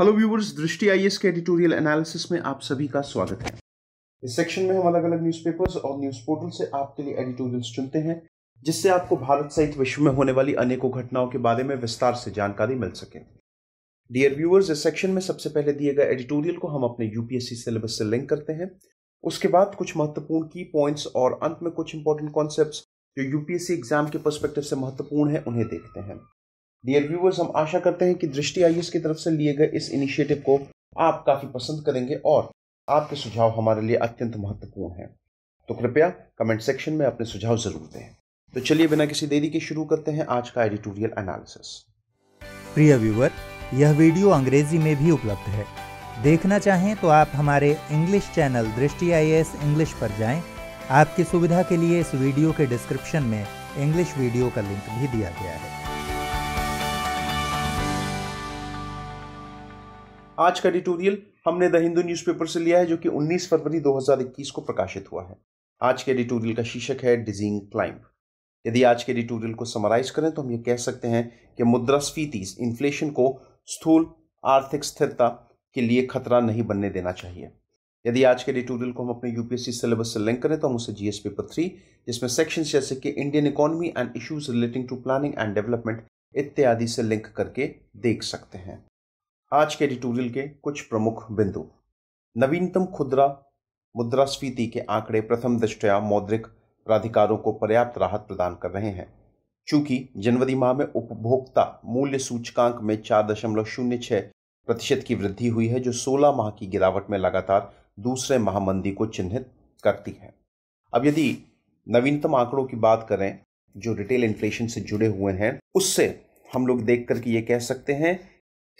Hello viewers दृष्टि आई के editorial analysis में आप सभी का स्वागत है इस सेक्शन में हम अलग अलग न्यूज़पेपर्स और न्यूज़ पोर्टल से आपके लिए एडिटोरियल्स चुनते हैं जिससे आपको भारत सहित विश्व में होने वाली अनेकों घटनाओं के बारे में विस्तार से जानकारी मिल सके डियर व्यूवर्स इस सेक्शन में सबसे पहले दिए गए एडिटोरियल को हम अपने यूपीएससी सिलेबस से लिंक करते हैं उसके बाद कुछ महत्वपूर्ण की पॉइंट्स और अंत में कुछ इंपॉर्टेंट कॉन्सेप्ट जो यूपीएससी एग्जाम के परस्पेक्टिव से महत्वपूर्ण है उन्हें देखते हैं डियर व्यूवर्स हम आशा करते हैं कि दृष्टि आई की तरफ से लिए गए इस इनिशिएटिव को आप काफ़ी पसंद करेंगे और आपके सुझाव हमारे लिए अत्यंत महत्वपूर्ण हैं तो कृपया कमेंट सेक्शन में अपने सुझाव जरूर दें तो चलिए बिना किसी देरी के शुरू करते हैं आज का एडिटोरियल एनालिसिस प्रिय व्यूवर यह वीडियो अंग्रेजी में भी उपलब्ध है देखना चाहें तो आप हमारे इंग्लिश चैनल दृष्टि आई इंग्लिश पर जाएं। आपकी सुविधा के लिए इस वीडियो के डिस्क्रिप्शन में इंग्लिश वीडियो का लिंक भी दिया गया है आज का एडिटोरियल हमने द हिंदू न्यूज़पेपर से लिया है जो कि 19 फरवरी 2021 को प्रकाशित हुआ है आज के एडिटोरियल का शीर्षक है डिजिंग क्लाइंब यदि आज के एडिटोरियल को समराइज करें तो हम ये कह सकते हैं कि मुद्रास्फीति इन्फ्लेशन को स्थूल आर्थिक स्थिरता के लिए खतरा नहीं बनने देना चाहिए यदि आज के एडिटोरियल को हम अपने यूपीएससी सिलेबस से लिंक करें तो हम उसे जीएस पेपर थ्री जिसमें सेक्शन जैसे कि Indian economy and issues relating to planning and development इत्यादि से लिंक करके देख सकते हैं आज के एडिटोरियल के कुछ प्रमुख बिंदु नवीनतम खुदरा मुद्रास्फीति के आंकड़े प्रथम दृष्टया मौद्रिक प्राधिकारों को पर्याप्त राहत प्रदान कर रहे हैं चूंकि जनवरी माह में उपभोक्ता मूल्य सूचकांक में चार दशमलव शून्य छः प्रतिशत की वृद्धि हुई है जो सोलह माह की गिरावट में लगातार दूसरे महामंदी को चिन्हित करती है अब यदि नवीनतम आंकड़ों की बात करें जो रिटेल इन्फ्लेशन से जुड़े हुए हैं उससे हम लोग देख करके ये कह सकते हैं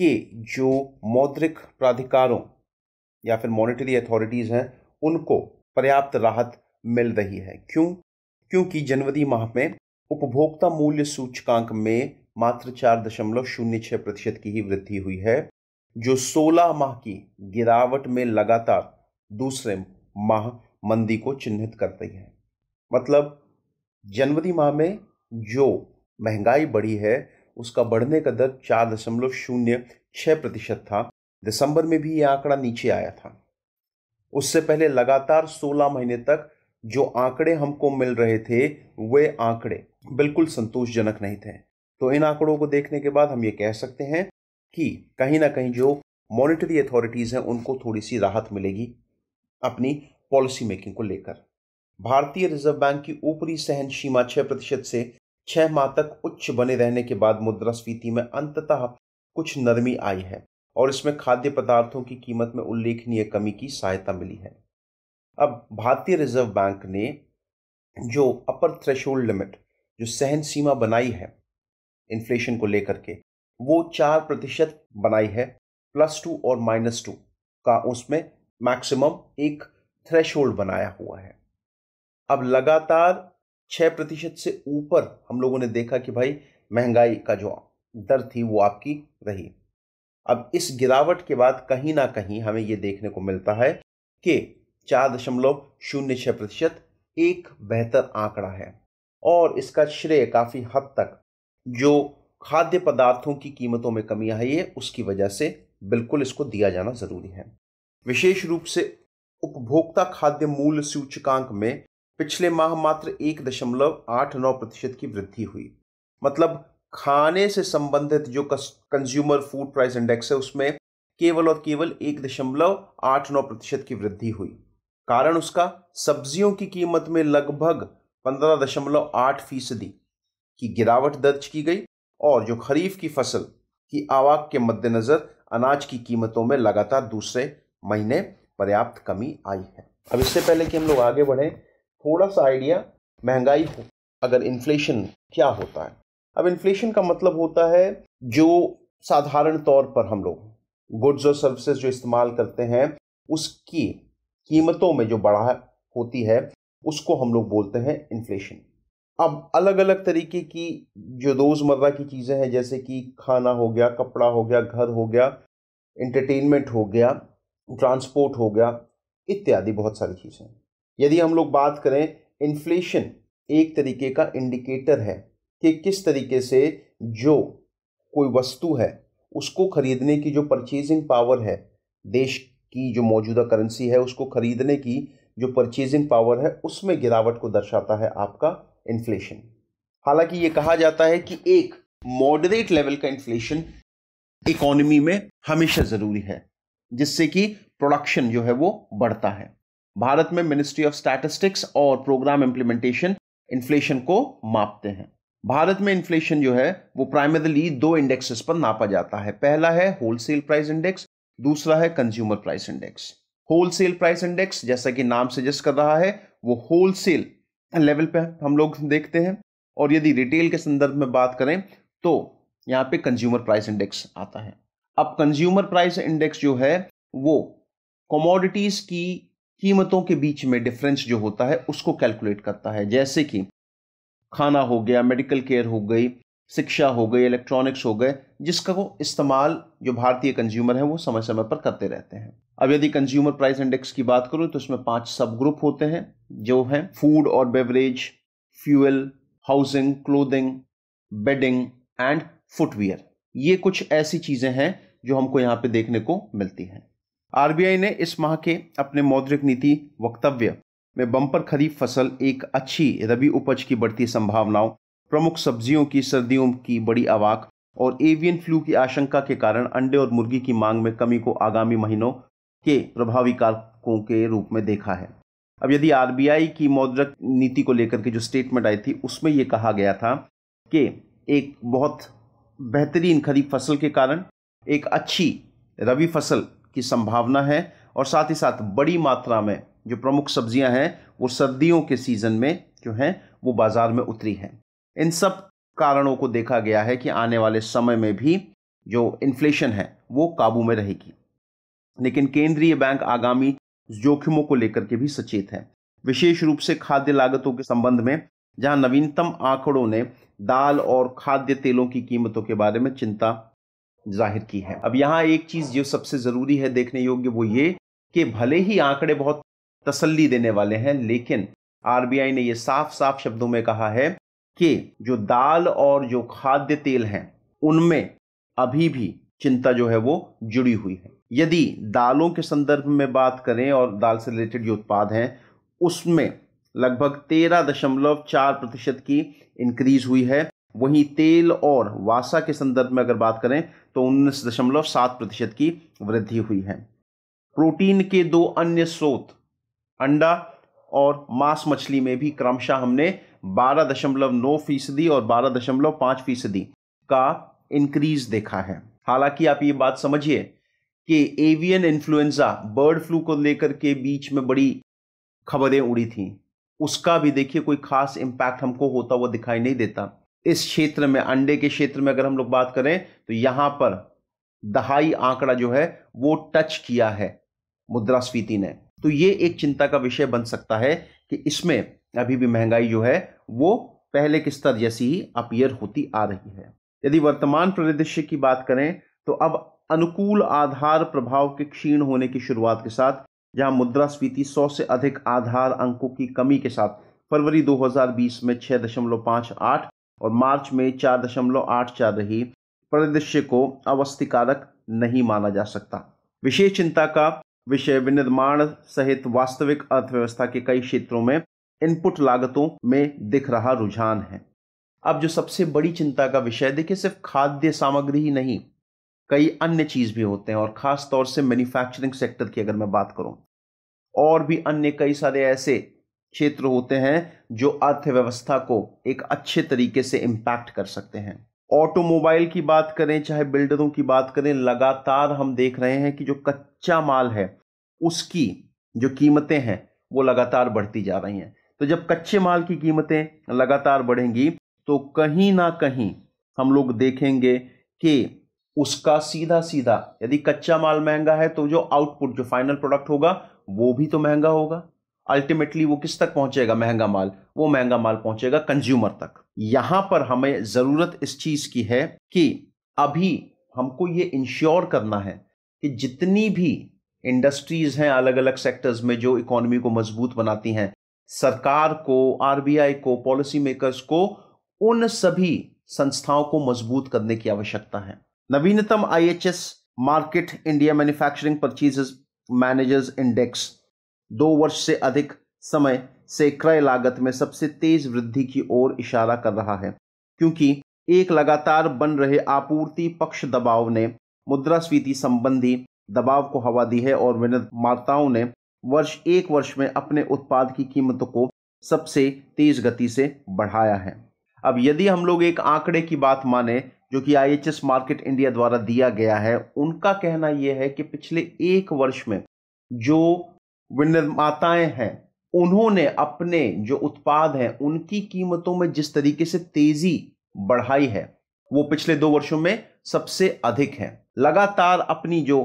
के जो मौद्रिक प्राधिकारों या फिर मॉनेटरी अथॉरिटीज़ हैं उनको पर्याप्त राहत मिल रही है क्यों क्योंकि जनवरी माह में उपभोक्ता मूल्य सूचकांक में मात्र चार दशमलव शून्य छः प्रतिशत की ही वृद्धि हुई है जो सोलह माह की गिरावट में लगातार दूसरे माह मंदी को चिन्हित कर रही है मतलब जनवरी माह में जो महंगाई बढ़ी है उसका बढ़ने का दर चार दशमलव शून्य छः प्रतिशत था दिसंबर में भी यह आंकड़ा नीचे आया था उससे पहले लगातार 16 महीने तक जो आंकड़े हमको मिल रहे थे वे आंकड़े बिल्कुल संतोषजनक नहीं थे तो इन आंकड़ों को देखने के बाद हम ये कह सकते हैं कि कहीं ना कहीं जो मॉनिटरी अथॉरिटीज़ हैं उनको थोड़ी सी राहत मिलेगी अपनी पॉलिसी मेकिंग को लेकर भारतीय रिजर्व बैंक की ऊपरी सहन सीमा छह प्रतिशत से छह माह तक उच्च बने रहने के बाद मुद्रास्फीति में अंततः कुछ नरमी आई है और इसमें खाद्य पदार्थों की कीमत में उल्लेखनीय कमी की सहायता मिली है अब भारतीय रिजर्व बैंक ने जो अपर थ्रेशोल्ड लिमिट जो सहन सीमा बनाई है इन्फ्लेशन को लेकर के वो चार प्रतिशत बनाई है प्लस टू और माइनस टू का उसमें मैक्सिमम एक थ्रेशोल्ड बनाया हुआ है अब लगातार छः प्रतिशत से ऊपर हम लोगों ने देखा कि भाई महंगाई का जो दर थी वो आपकी रही अब इस गिरावट के बाद कहीं ना कहीं हमें ये देखने को मिलता है कि चार दशमलव शून्य छः प्रतिशत एक बेहतर आंकड़ा है और इसका श्रेय काफ़ी हद तक जो खाद्य पदार्थों की कीमतों में कमी आई है उसकी वजह से बिल्कुल इसको दिया जाना ज़रूरी है विशेष रूप से उपभोक्ता खाद्य मूल्य सूचकांक में पिछले माह मात्र एक दशमलव आठ नौ प्रतिशत की वृद्धि हुई मतलब खाने से संबंधित जो कंज्यूमर फूड प्राइस इंडेक्स है उसमें केवल और केवल एक दशमलव आठ नौ प्रतिशत की वृद्धि हुई कारण उसका सब्जियों की कीमत में लगभग पंद्रह दशमलव आठ फीसदी की गिरावट दर्ज की गई और जो खरीफ की फसल की आवाक के मद्देनज़र अनाज की कीमतों में लगातार दूसरे महीने पर्याप्त कमी आई है अब इससे पहले कि हम लोग आगे बढ़ें थोड़ा सा आइडिया महंगाई हो अगर इन्फ्लेशन क्या होता है अब इन्फ्लेशन का मतलब होता है जो साधारण तौर पर हम लोग गुड्स और सर्विसेज जो इस्तेमाल करते हैं उसकी कीमतों में जो बढ़ा होती है उसको हम लोग बोलते हैं इन्फ्लेशन अब अलग अलग तरीके की जो रोज़मर्रा की चीज़ें हैं जैसे कि खाना हो गया कपड़ा हो गया घर हो गया इंटरटेनमेंट हो गया ट्रांसपोर्ट हो गया इत्यादि बहुत सारी चीज़ें यदि हम लोग बात करें इन्फ्लेशन एक तरीके का इंडिकेटर है कि किस तरीके से जो कोई वस्तु है उसको खरीदने की जो परचेजिंग पावर है देश की जो मौजूदा करेंसी है उसको खरीदने की जो परचेजिंग पावर है उसमें गिरावट को दर्शाता है आपका इन्फ्लेशन हालांकि ये कहा जाता है कि एक मॉडरेट लेवल का इन्फ्लेशन इकोनॉमी में हमेशा ज़रूरी है जिससे कि प्रोडक्शन जो है वो बढ़ता है भारत में मिनिस्ट्री ऑफ स्टैटिस्टिक्स और प्रोग्राम इंप्लीमेंटेशन इन्फ्लेशन को मापते हैं भारत में इन्फ्लेशन जो है वो प्राइमरली दो इंडेक्सेस पर नापा जाता है पहला है होलसेल प्राइस इंडेक्स दूसरा है consumer price index wholesale price index जैसा कि नाम सजेस्ट कर रहा है वो होलसेल लेवल पे हम लोग देखते हैं और यदि रिटेल के संदर्भ में बात करें तो यहाँ पे कंज्यूमर प्राइस इंडेक्स आता है अब कंज्यूमर प्राइस इंडेक्स जो है वो कमोडिटीज की कीमतों के बीच में डिफरेंस जो होता है उसको कैलकुलेट करता है जैसे कि खाना हो गया मेडिकल केयर हो गई शिक्षा हो गई इलेक्ट्रॉनिक्स हो गए जिसका वो इस्तेमाल जो भारतीय कंज्यूमर है वो समय समय पर करते रहते हैं अब यदि कंज्यूमर प्राइस इंडेक्स की बात करूँ तो इसमें पांच सब ग्रुप होते हैं जो हैं फूड और beverage fuel housing clothing bedding and footwear ये कुछ ऐसी चीज़ें हैं जो हमको यहाँ पे देखने को मिलती हैं आरबीआई ने इस माह के अपने मौद्रिक नीति वक्तव्य में बम्पर खरीफ फसल एक अच्छी रबी उपज की बढ़ती संभावनाओं प्रमुख सब्जियों की सर्दियों की बड़ी आवाक और एवियन फ्लू की आशंका के कारण अंडे और मुर्गी की मांग में कमी को आगामी महीनों के प्रभावी कारकों के रूप में देखा है अब यदि आरबीआई की मौद्रिक नीति को लेकर के जो स्टेटमेंट आई थी उसमें ये कहा गया था कि एक बहुत बेहतरीन खरीफ फसल के कारण एक अच्छी रबी फसल की संभावना है और साथ ही साथ बड़ी मात्रा में जो प्रमुख सब्जियां हैं वो सर्दियों के सीज़न में जो हैं वो बाज़ार में उतरी हैं इन सब कारणों को देखा गया है कि आने वाले समय में भी जो इन्फ्लेशन है वो काबू में रहेगी लेकिन केंद्रीय बैंक आगामी जोखिमों को लेकर के भी सचेत है विशेष रूप से खाद्य लागतों के संबंध में जहां नवीनतम आंकड़ों ने दाल और खाद्य तेलों की कीमतों के बारे में चिंता जाहिर की है अब यहाँ एक चीज जो सबसे जरूरी है देखने योग्य वो ये कि भले ही आंकड़े बहुत तसल्ली देने वाले हैं लेकिन आरबीआई ने यह साफ साफ शब्दों में कहा है कि जो दाल और जो खाद्य तेल हैं उनमें अभी भी चिंता जो है वो जुड़ी हुई है यदि दालों के संदर्भ में बात करें और दाल से रिलेटेड जो उत्पाद हैं उसमें लगभग तेरह दशमलव चार प्रतिशत की इंक्रीज हुई है वहीं तेल और वासा के संदर्भ में अगर बात करें तो उन्नीस दशमलव सात प्रतिशत की वृद्धि हुई है प्रोटीन के दो अन्य स्रोत अंडा और मांस मछली में भी क्रमशः हमने बारह दशमलव नौ फीसदी और बारह दशमलव पाँच फीसदी का इंक्रीज देखा है हालांकि आप ये बात समझिए कि एवियन इन्फ्लुएंजा बर्ड फ्लू को लेकर के बीच में बड़ी खबरें उड़ी थी उसका भी देखिए कोई खास इम्पैक्ट हमको होता हुआ दिखाई नहीं देता इस क्षेत्र में अंडे के क्षेत्र में अगर हम लोग बात करें तो यहां पर दहाई आंकड़ा जो है वो टच किया है मुद्रास्फीति ने तो ये एक चिंता का विषय बन सकता है कि इसमें अभी भी महंगाई जो है वो पहले के स्तर जैसी ही अपीयर होती आ रही है यदि वर्तमान परिदृश्य की बात करें तो अब अनुकूल आधार प्रभाव के क्षीण होने की शुरुआत के साथ जहां मुद्रास्फीति 100 से अधिक आधार अंकों की कमी के साथ फरवरी 2020 में आठ और मार्च में चार दशमलव आठ चार रही परिदृश्य को अवस्थिकारक नहीं माना जा सकता विशेष चिंता का विषय विनिर्माण सहित वास्तविक अर्थव्यवस्था के कई क्षेत्रों में इनपुट लागतों में दिख रहा रुझान है अब जो सबसे बड़ी चिंता का विषय देखिए सिर्फ खाद्य सामग्री ही नहीं कई अन्य चीज़ भी होते हैं और ख़ास तौर से मैन्युफैक्चरिंग सेक्टर की अगर मैं बात करूं और भी अन्य कई सारे ऐसे क्षेत्र होते हैं जो अर्थव्यवस्था को एक अच्छे तरीके से इम्पैक्ट कर सकते हैं ऑटोमोबाइल की बात करें चाहे बिल्डरों की बात करें लगातार हम देख रहे हैं कि जो कच्चा माल है उसकी जो कीमतें हैं वो लगातार बढ़ती जा रही हैं तो जब कच्चे माल की कीमतें लगातार बढ़ेंगी तो कहीं ना कहीं हम लोग देखेंगे कि उसका सीधा सीधा यदि कच्चा माल महंगा है तो जो आउटपुट जो फाइनल प्रोडक्ट होगा वो भी तो महंगा होगा अल्टीमेटली वो किस तक पहुंचेगा महंगा माल वो महंगा माल पहुंचेगा कंज्यूमर तक यहां पर हमें जरूरत इस चीज की है कि अभी हमको ये इंश्योर करना है कि जितनी भी इंडस्ट्रीज हैं अलग अलग सेक्टर्स में जो इकोनॉमी को मजबूत बनाती हैं सरकार को आरबीआई को पॉलिसी मेकर्स को उन सभी संस्थाओं को मजबूत करने की आवश्यकता है नवीनतम IHS market India manufacturing purchases managers index दो वर्ष से अधिक समय से क्रय लागत में सबसे तेज वृद्धि की ओर इशारा कर रहा है क्योंकि एक लगातार बन रहे आपूर्ति पक्ष दबाव ने मुद्रास्फीति संबंधी दबाव को हवा दी है और विनिर्माताओं ने वर्ष एक वर्ष में अपने उत्पाद की कीमतों को सबसे तेज गति से बढ़ाया है अब यदि हम लोग एक आंकड़े की बात माने जो कि आई मार्केट इंडिया द्वारा दिया गया है उनका कहना यह है कि पिछले एक वर्ष में जो विनिर्माताएं हैं उन्होंने अपने जो उत्पाद हैं उनकी कीमतों में जिस तरीके से तेजी बढ़ाई है वो पिछले दो वर्षों में सबसे अधिक है लगातार अपनी जो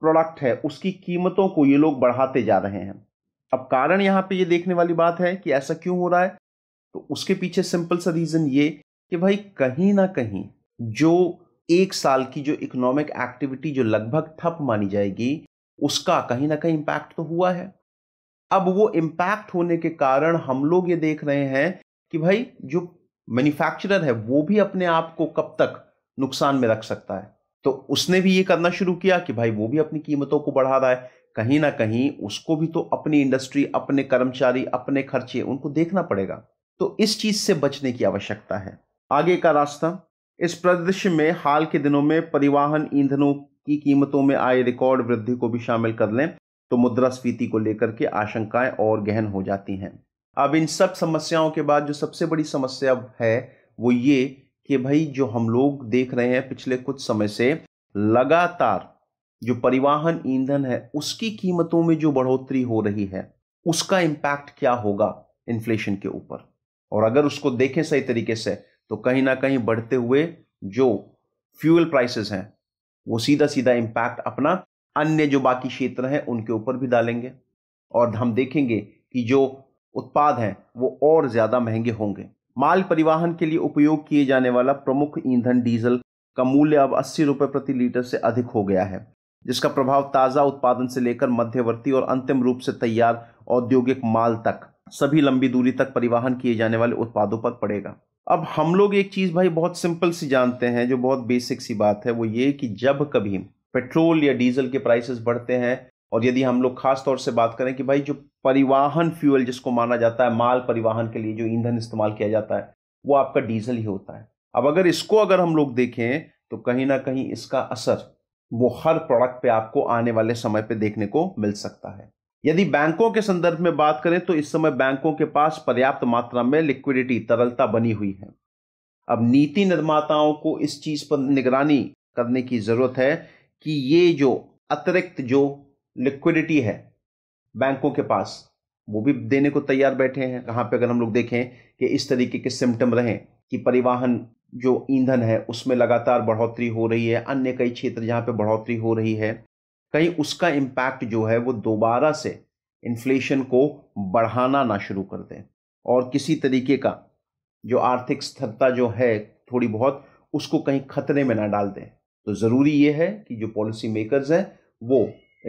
प्रोडक्ट है उसकी कीमतों को ये लोग बढ़ाते जा रहे हैं अब कारण यहाँ पे ये देखने वाली बात है कि ऐसा क्यों हो रहा है तो उसके पीछे सिंपल सा रीजन ये कि भाई कहीं ना कहीं जो एक साल की जो इकोनॉमिक एक्टिविटी जो लगभग ठप मानी जाएगी उसका कहीं ना कहीं इम्पैक्ट तो हुआ है अब वो इम्पैक्ट होने के कारण हम लोग ये देख रहे हैं कि भाई जो मैन्युफैक्चरर है वो भी अपने आप को कब तक नुकसान में रख सकता है तो उसने भी ये करना शुरू किया कि भाई वो भी अपनी कीमतों को बढ़ा रहा है कहीं ना कहीं उसको भी तो अपनी इंडस्ट्री अपने कर्मचारी अपने खर्चे उनको देखना पड़ेगा तो इस चीज से बचने की आवश्यकता है आगे का रास्ता इस प्रदृश्य में हाल के दिनों में परिवहन ईंधनों की कीमतों में आए रिकॉर्ड वृद्धि को भी शामिल कर लें तो मुद्रास्फीति को लेकर के आशंकाएं और गहन हो जाती हैं अब इन सब समस्याओं के बाद जो सबसे बड़ी समस्या है वो ये कि भाई जो हम लोग देख रहे हैं पिछले कुछ समय से लगातार जो परिवहन ईंधन है उसकी कीमतों में जो बढ़ोतरी हो रही है उसका इम्पैक्ट क्या होगा इन्फ्लेशन के ऊपर और अगर उसको देखें सही तरीके से तो कहीं ना कहीं बढ़ते हुए जो फ्यूल प्राइसेस हैं वो सीधा सीधा इम्पैक्ट अपना अन्य जो बाकी क्षेत्र हैं उनके ऊपर भी डालेंगे और हम देखेंगे कि जो उत्पाद हैं वो और ज़्यादा महंगे होंगे माल परिवहन के लिए उपयोग किए जाने वाला प्रमुख ईंधन डीजल का मूल्य अब अस्सी रुपये प्रति लीटर से अधिक हो गया है जिसका प्रभाव ताज़ा उत्पादन से लेकर मध्यवर्ती और अंतिम रूप से तैयार औद्योगिक माल तक सभी लंबी दूरी तक परिवहन किए जाने वाले उत्पादों पर पड़ेगा अब हम लोग एक चीज़ भाई बहुत सिंपल सी जानते हैं जो बहुत बेसिक सी बात है वो ये कि जब कभी पेट्रोल या डीजल के प्राइसेस बढ़ते हैं और यदि हम लोग खास तौर से बात करें कि भाई जो परिवहन फ्यूल जिसको माना जाता है माल परिवहन के लिए जो ईंधन इस्तेमाल किया जाता है वो आपका डीजल ही होता है अब अगर इसको अगर हम लोग देखें तो कहीं ना कहीं इसका असर वो हर प्रोडक्ट पे आपको आने वाले समय पे देखने को मिल सकता है यदि बैंकों के संदर्भ में बात करें तो इस समय बैंकों के पास पर्याप्त मात्रा में लिक्विडिटी तरलता बनी हुई है अब नीति निर्माताओं को इस चीज पर निगरानी करने की जरूरत है कि ये जो अतिरिक्त जो लिक्विडिटी है बैंकों के पास वो भी देने को तैयार बैठे हैं कहाँ पे अगर हम लोग देखें कि इस तरीके के सिम्टम रहें कि परिवहन जो ईंधन है उसमें लगातार बढ़ोतरी हो रही है अन्य कई क्षेत्र जहाँ पे बढ़ोतरी हो रही है कहीं उसका इम्पैक्ट जो है वो दोबारा से इन्फ्लेशन को बढ़ाना ना शुरू कर दें और किसी तरीके का जो आर्थिक स्थिरता जो है थोड़ी बहुत उसको कहीं खतरे में ना डाल दें तो ज़रूरी ये है कि जो पॉलिसी मेकर्स हैं वो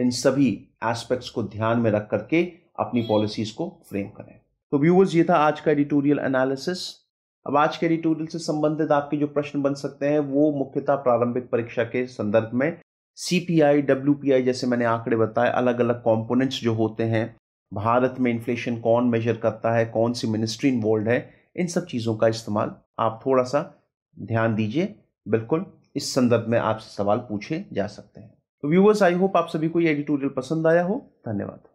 इन सभी एस्पेक्ट्स को ध्यान में रख करके अपनी पॉलिसीज को फ्रेम करें तो व्यूवर्स ये था आज का एडिटोरियल एनालिसिस अब आज के एडिटोरियल से संबंधित आपके जो प्रश्न बन सकते हैं वो मुख्यतः प्रारंभिक परीक्षा के संदर्भ में सीपीआई डब्ल्यूपीआई जैसे मैंने आंकड़े बताए अलग अलग कंपोनेंट्स जो होते हैं भारत में इन्फ्लेशन कौन मेजर करता है कौन सी मिनिस्ट्री इन्वॉल्व है इन सब चीज़ों का इस्तेमाल आप थोड़ा सा ध्यान दीजिए बिल्कुल इस संदर्भ में आपसे सवाल पूछे जा सकते हैं तो व्यूवर्स आई होप आप सभी को ये एडिटोरियल पसंद आया हो धन्यवाद